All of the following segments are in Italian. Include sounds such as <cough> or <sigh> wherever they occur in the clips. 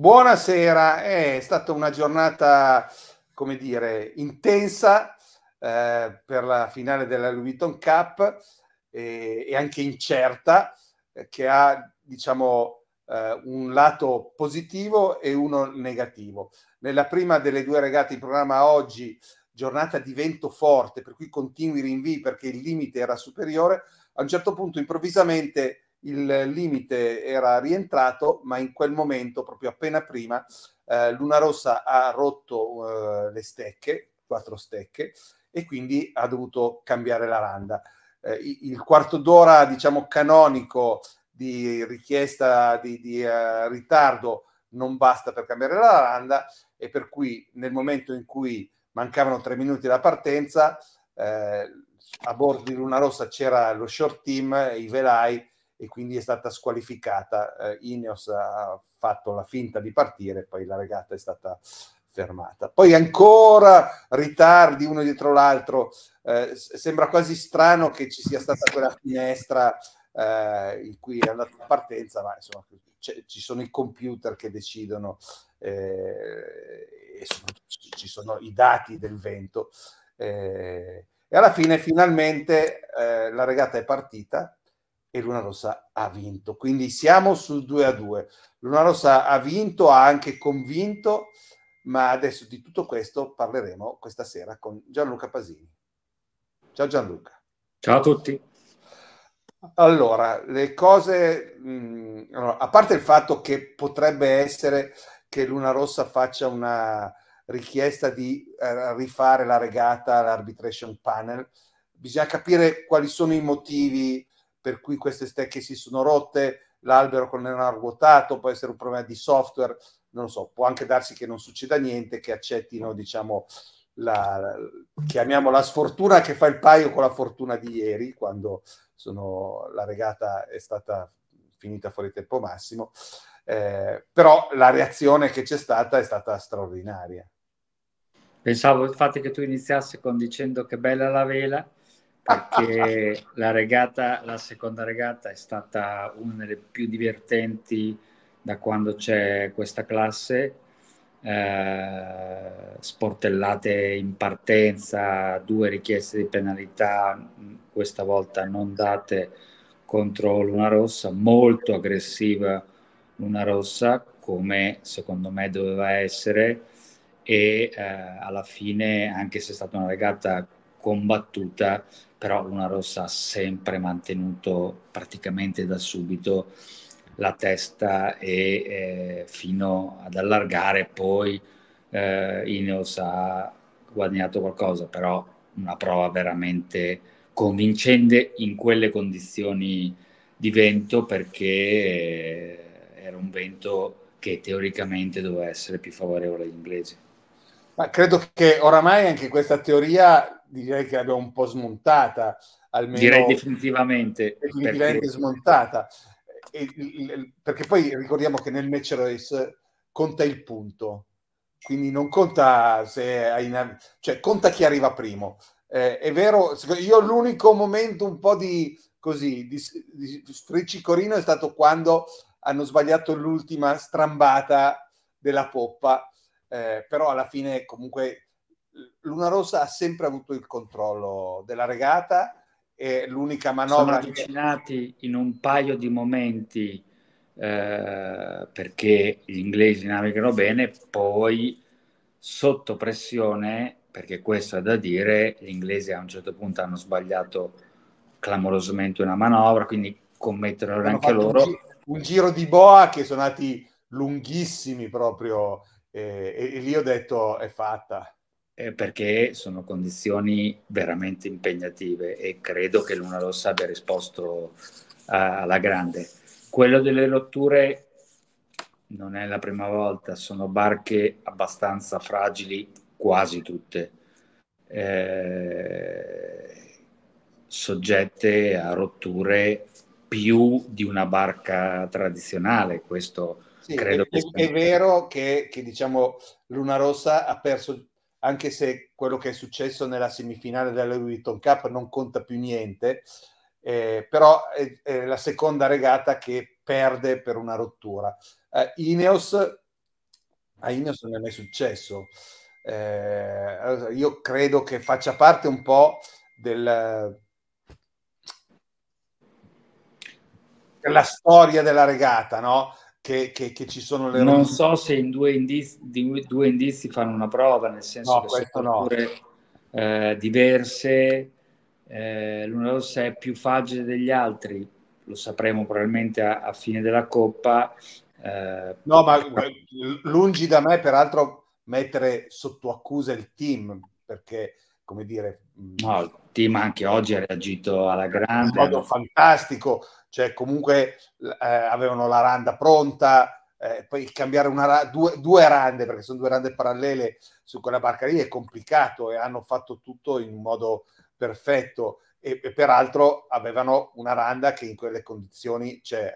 Buonasera, è stata una giornata, come dire, intensa eh, per la finale della Louis Vuitton Cup eh, e, anche incerta, eh, che ha, diciamo, eh, un lato positivo e uno negativo. Nella prima delle due regate in programma oggi, giornata di vento forte, per cui continui rinvii perché il limite era superiore, a un certo punto improvvisamente il limite era rientrato, ma in quel momento, proprio appena prima, eh, Luna Rossa ha rotto eh, le stecche, quattro stecche, e quindi ha dovuto cambiare la randa. Eh, il quarto d'ora, diciamo, canonico di richiesta di, di uh, ritardo non basta per cambiare la randa e per cui nel momento in cui mancavano tre minuti alla partenza, eh, a bordo di Luna Rossa c'era lo short team, i velai, e quindi è stata squalificata. Eh, Ineos ha fatto la finta di partire, poi la regata è stata fermata. Poi ancora ritardi uno dietro l'altro, eh, sembra quasi strano che ci sia stata quella finestra eh, in cui è andata la partenza, ma insomma ci sono i computer che decidono eh, e ci sono i dati del vento. Eh, e alla fine finalmente eh, la regata è partita e Luna Rossa ha vinto. Quindi siamo sul 2 a 2. Luna Rossa ha vinto, ha anche convinto, ma adesso di tutto questo parleremo questa sera con Gianluca Pasini. Ciao Gianluca. Ciao a tutti. Allora, le cose, mh, mm, allora, a parte il fatto che potrebbe essere che Luna Rossa faccia una richiesta di eh, rifare la regata all'arbitration panel, bisogna capire quali sono i motivi per cui queste stecche si sono rotte, l'albero con non ha ruotato, può essere un problema di software, non lo so, può anche darsi che non succeda niente, che accettino, diciamo, la, chiamiamola sfortuna che fa il paio con la fortuna di ieri, quando sono, la regata è stata finita fuori tempo massimo, eh, però la reazione che c'è stata è stata straordinaria. Pensavo infatti che tu iniziassi con dicendo che bella la vela, perché la regata, la seconda regata è stata una delle più divertenti da quando c'è questa classe. Eh, sportellate in partenza, due richieste di penalità, mm, questa volta non date contro Luna Rossa, molto aggressiva Luna Rossa, come secondo me doveva essere, e eh, alla fine, anche se è stata una regata combattuta, però Luna Rossa ha sempre mantenuto praticamente da subito la testa e eh, fino ad allargare poi eh, Ineos ha guadagnato qualcosa, però una prova veramente convincente in quelle condizioni di vento perché eh, era un vento che teoricamente doveva essere più favorevole agli inglesi. Ma credo che oramai anche questa teoria direi che l'abbiamo un po' smontata, almeno direi definitivamente, definitivamente perché... smontata. E, perché poi ricordiamo che nel match race conta il punto, quindi non conta se hai una... cioè conta chi arriva primo. Eh, è vero, io l'unico momento un po' di così di, di friccicorino è stato quando hanno sbagliato l'ultima strambata della poppa, eh, però alla fine comunque Luna Rossa ha sempre avuto il controllo della regata e l'unica manovra... Sono avvicinati che... in un paio di momenti eh, perché gli inglesi navigano bene, poi sotto pressione, perché questo è da dire, gli inglesi a un certo punto hanno sbagliato clamorosamente una manovra, quindi commetterono anche loro. Un giro, un giro di boa che sono andati lunghissimi proprio eh, e, e lì ho detto è fatta eh, perché sono condizioni veramente impegnative e credo che l'Una Rossa abbia risposto a, alla grande. Quello delle rotture non è la prima volta, sono barche abbastanza fragili, quasi tutte, eh, soggette a rotture più di una barca tradizionale. Questo sì, credo è, che... è vero che, che diciamo, Luna Rossa ha perso anche se quello che è successo nella semifinale della Witton Cup non conta più niente, eh, però è, è, la seconda regata che perde per una rottura. Eh, Ineos, a Ineos non è mai successo. Eh, io credo che faccia parte un po' del, della storia della regata, no? che, che, che ci sono le... Non so se in due indizi, due indizi fanno una prova, nel senso no, che sono pure no. eh, diverse, eh, l'una rossa è più facile degli altri, lo sapremo probabilmente a, a fine della Coppa. Eh, no, ma eh, lungi da me, peraltro, mettere sotto accusa il team, perché come dire. Mm, no, il team anche oggi ha reagito alla grande. In modo fantastico cioè comunque eh, avevano la randa pronta, eh, poi cambiare una, due, due, rande, perché sono due rande parallele su quella barca lì è complicato e hanno fatto tutto in modo perfetto e, e peraltro avevano una randa che in quelle condizioni cioè,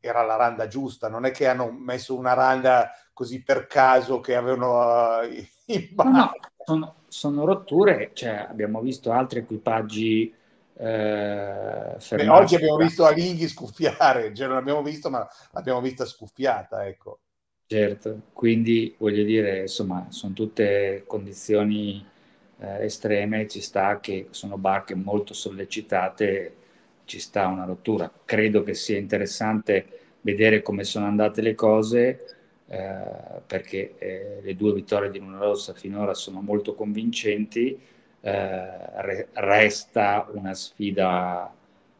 era la randa giusta, non è che hanno messo una randa così per caso che avevano uh, <laughs> in barca. No, no, sono, sono rotture, cioè, abbiamo visto altri equipaggi eh, Beh, oggi abbiamo visto Alinghi scuffiare, <laughs> cioè non l'abbiamo visto, ma l'abbiamo vista scuffiata, ecco. Certo, quindi voglio dire, insomma, sono tutte condizioni eh, estreme, ci sta che sono barche molto sollecitate, ci sta una rottura. Credo che sia interessante vedere come sono andate le cose, eh, perché eh, le due vittorie di Luna Rossa finora sono molto convincenti eh, re- resta una sfida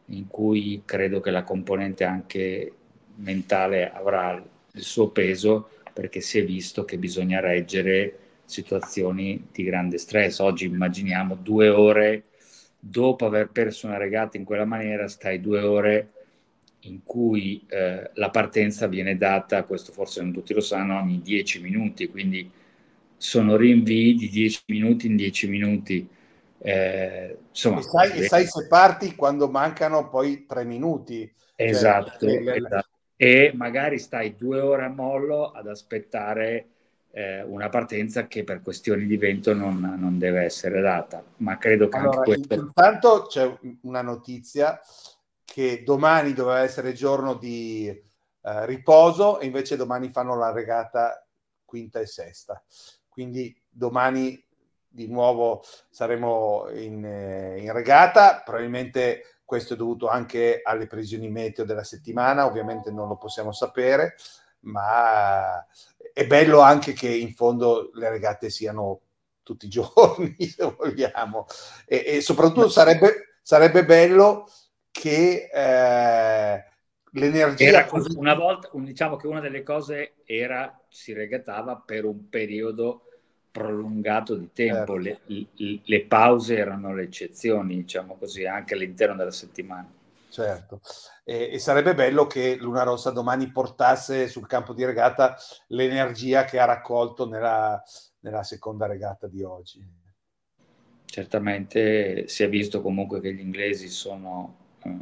in cui credo che la componente anche mentale avrà il suo peso perché si è visto che bisogna reggere situazioni di grande stress. Oggi immaginiamo due ore dopo aver perso una regata in quella maniera, stai due ore in cui eh, la partenza viene data, questo forse non tutti lo sanno, ogni dieci minuti, quindi sono rinvii di dieci minuti in dieci minuti eh, insomma, sai, e sai, se parti quando mancano poi tre minuti. Esatto, cioè, esatto. La... Esatto. e magari stai due ore a mollo ad aspettare eh, una partenza che per questioni di vento non, non deve essere data. Ma credo che allora, anche questo... Intanto c'è una notizia che domani doveva essere giorno di eh, riposo e invece domani fanno la regata quinta e sesta. Quindi domani di nuovo saremo in, eh, in regata, probabilmente questo è dovuto anche alle previsioni meteo della settimana, ovviamente non lo possiamo sapere, ma è bello anche che in fondo le regate siano tutti i giorni, <laughs> se vogliamo, e, e soprattutto sarebbe, sarebbe, bello che eh, l'energia... Era così... una volta, diciamo che una delle cose era, si regatava per un periodo prolungato di tempo, certo. le, le, le, pause erano le eccezioni, diciamo così, anche all'interno della settimana. Certo, e, e, sarebbe bello che Luna Rossa domani portasse sul campo di regata l'energia che ha raccolto nella, nella seconda regata di oggi. Certamente si è visto comunque che gli inglesi sono, eh,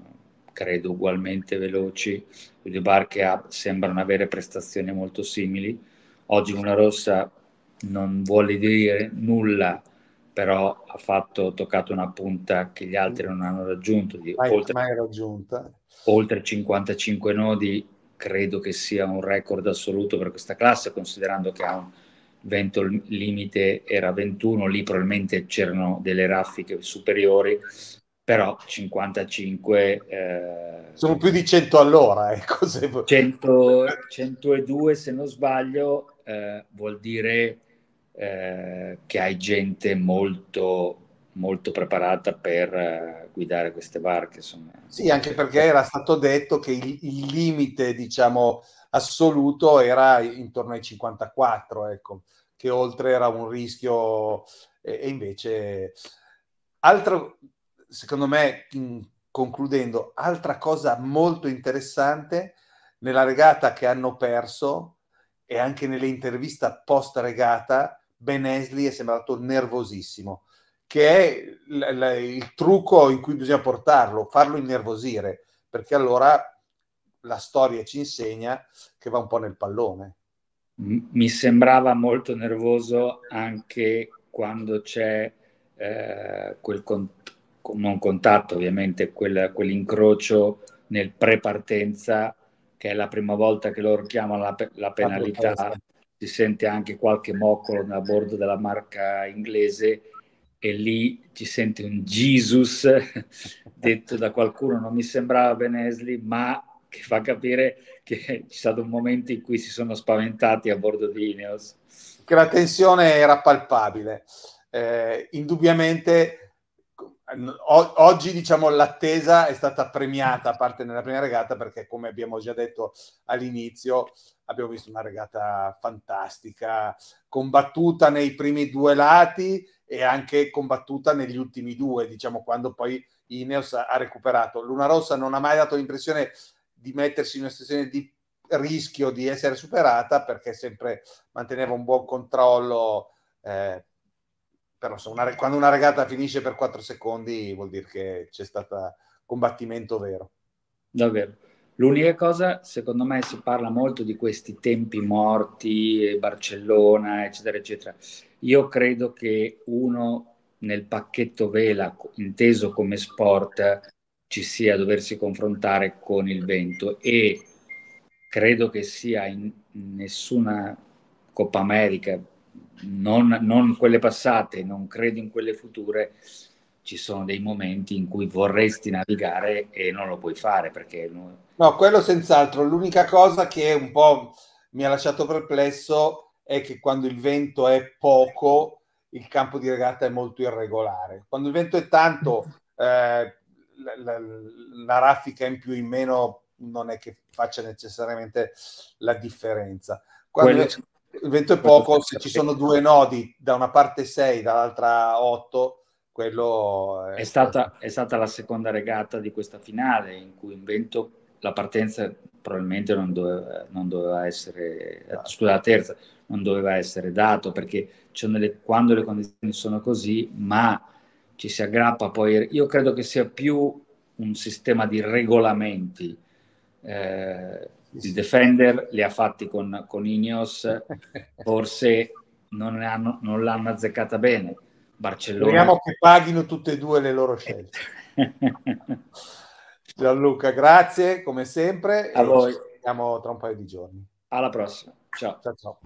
credo, ugualmente veloci, le due barche sembrano avere prestazioni molto simili. Oggi Luna Rossa non vuole dire nulla, però ha fatto, toccato una punta che gli altri non hanno raggiunto. Di mai, oltre, mai raggiunta. Oltre 55 nodi, credo che sia un record assoluto per questa classe, considerando che ha un vento limite era 21, lì probabilmente c'erano delle raffiche superiori, però 55... Eh, Sono più di 100 all'ora, ecco. Eh, 100, <laughs> 102 se non sbaglio eh, vuol dire eh, che hai gente molto, molto preparata per eh, guidare queste barche. Insomma. Sì, anche perché era stato detto che il, il limite, diciamo, assoluto era intorno ai 54, ecco, che oltre era un rischio e, e invece altro secondo me in, concludendo, altra cosa molto interessante nella regata che hanno perso e anche nelle interviste post regata Benesli è sembrato nervosissimo, che è l- l- il trucco in cui bisogna portarlo, farlo innervosire, perché allora la storia ci insegna che va un po' nel pallone. Mi sembrava molto nervoso anche quando c'è eh, quel con- non contatto, ovviamente quel, quell'incrocio nel pre-partenza, che è la prima volta che loro chiamano la, pe- la penalità si sente anche qualche moccolo a bordo della marca inglese e lì ci sente un Jesus <laughs> detto da qualcuno, non mi sembrava Benesli, ma che fa capire che c'è stato un momento in cui si sono spaventati a bordo di Ineos. Che la tensione era palpabile. Eh, indubbiamente o- oggi diciamo l'attesa è stata premiata a parte nella prima regata perché come abbiamo già detto all'inizio abbiamo visto una regata fantastica combattuta nei primi due lati e anche combattuta negli ultimi due diciamo quando poi Ineos ha recuperato Luna Rossa non ha mai dato l'impressione di mettersi in una situazione di rischio di essere superata perché sempre manteneva un buon controllo eh, però una, quando una regata finisce per 4 secondi vuol dire che c'è stato combattimento vero. Davvero. L'unica cosa, secondo me, si parla molto di questi tempi morti, Barcellona, eccetera, eccetera. Io credo che uno nel pacchetto vela, inteso come sport, ci sia doversi confrontare con il vento e credo che sia in nessuna Coppa America, non, non quelle passate, non credo in quelle future, ci sono dei momenti in cui vorresti navigare e non lo puoi fare perché... No, quello senz'altro. L'unica cosa che un po' mi ha lasciato perplesso è che quando il vento è poco il campo di regata è molto irregolare. Quando il vento è tanto, eh, la, la, la, raffica in più in meno non è che faccia necessariamente la differenza. Quando Quello il vento è poco, se ci sono due nodi, da una parte 6, dall'altra 8, quello... È... È, stata, è stata la seconda regata di questa finale in cui in vento la partenza probabilmente non doveva, non doveva essere, ah. scusa, la terza non doveva essere dato perché delle, quando le condizioni sono così, ma ci si aggrappa poi, io credo che sia più un sistema di regolamenti. Eh, il Defender li ha fatti con, con Ineos, forse non, hanno, non, l'hanno azzeccata bene. Barcellona. Speriamo che paghino tutte e due le loro scelte. <laughs> Gianluca, grazie come sempre. A voi. ci vediamo tra un paio di giorni. Alla prossima. ciao. ciao, ciao.